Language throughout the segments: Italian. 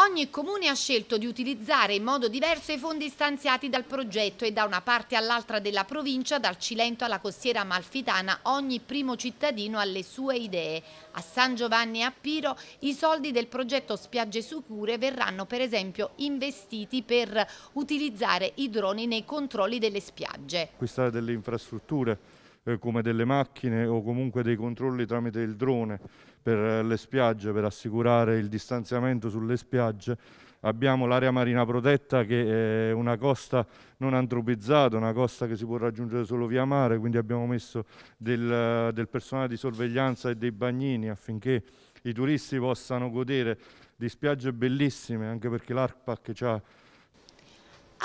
Ogni comune ha scelto di utilizzare in modo diverso i fondi stanziati dal progetto e da una parte all'altra della provincia, dal Cilento alla costiera malfitana, ogni primo cittadino ha le sue idee. A San Giovanni e a Piro i soldi del progetto Spiagge Sucure verranno per esempio investiti per utilizzare i droni nei controlli delle spiagge. Acquistare delle infrastrutture eh, come delle macchine o comunque dei controlli tramite il drone per eh, le spiagge, per assicurare il distanziamento sulle spiagge. Abbiamo l'area marina protetta che è una costa non antropizzata, una costa che si può raggiungere solo via mare, quindi abbiamo messo del, eh, del personale di sorveglianza e dei bagnini affinché i turisti possano godere di spiagge bellissime, anche perché l'ARPAC ci ha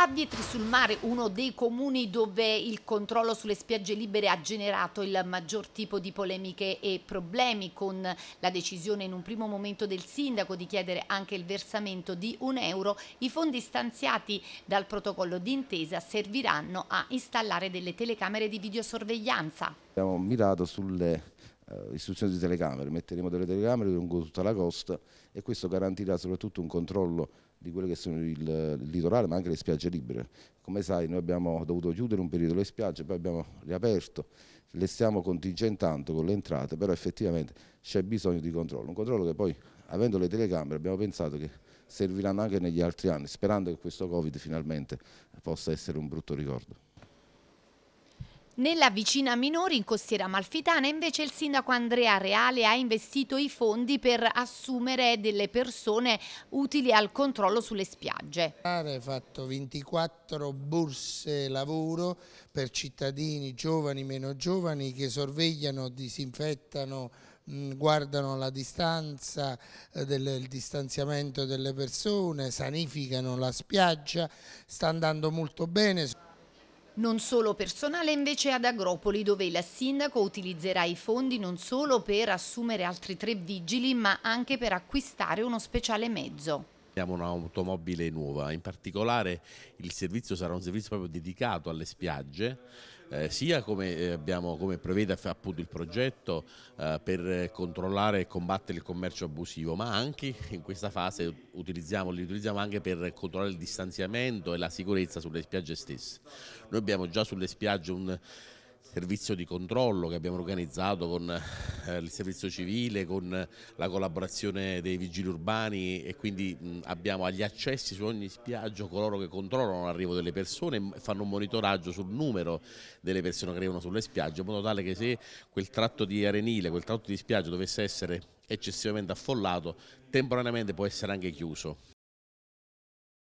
a Vietri sul Mare, uno dei comuni dove il controllo sulle spiagge libere ha generato il maggior tipo di polemiche e problemi con la decisione in un primo momento del sindaco di chiedere anche il versamento di un euro, i fondi stanziati dal protocollo d'intesa serviranno a installare delle telecamere di videosorveglianza. Abbiamo mirato sulle eh, istruzione di telecamere, metteremo delle telecamere lungo tutta la costa e questo garantirà soprattutto un controllo di quello che sono il, il, litorale ma anche le spiagge libere. Come sai noi abbiamo dovuto chiudere un periodo le spiagge, poi abbiamo riaperto, le stiamo contingentando con le entrate, però effettivamente c'è bisogno di controllo, un controllo che poi avendo le telecamere abbiamo pensato che serviranno anche negli altri anni, sperando che questo Covid finalmente possa essere un brutto ricordo. Nella vicina Minori, in costiera malfitana, invece il sindaco Andrea Reale ha investito i fondi per assumere delle persone utili al controllo sulle spiagge. Ha fatto 24 borse lavoro per cittadini giovani, meno giovani, che sorvegliano, disinfettano, mm, guardano la distanza, eh, il distanziamento delle persone, sanificano la spiaggia, sta andando molto bene. Non solo personale invece ad Agropoli dove il sindaco utilizzerà i fondi non solo per assumere altri tre vigili ma anche per acquistare uno speciale mezzo abbiamo un'automobile nuova, in particolare il servizio sarà un servizio proprio dedicato alle spiagge, eh, sia come, eh, abbiamo, come, prevede appunto il progetto eh, per controllare e combattere il commercio abusivo, ma anche in questa fase utilizziamo, li utilizziamo anche per controllare il distanziamento e la sicurezza sulle spiagge stesse. Noi abbiamo già sulle spiagge un servizio di controllo che abbiamo organizzato con eh, il servizio civile, con la collaborazione dei vigili urbani e quindi abbiamo agli accessi su ogni spiaggia coloro che controllano l'arrivo delle persone e fanno un monitoraggio sul numero delle persone che arrivano sulle spiagge in modo tale che se quel tratto di arenile, quel tratto di spiaggia dovesse essere eccessivamente affollato, temporaneamente può essere anche chiuso.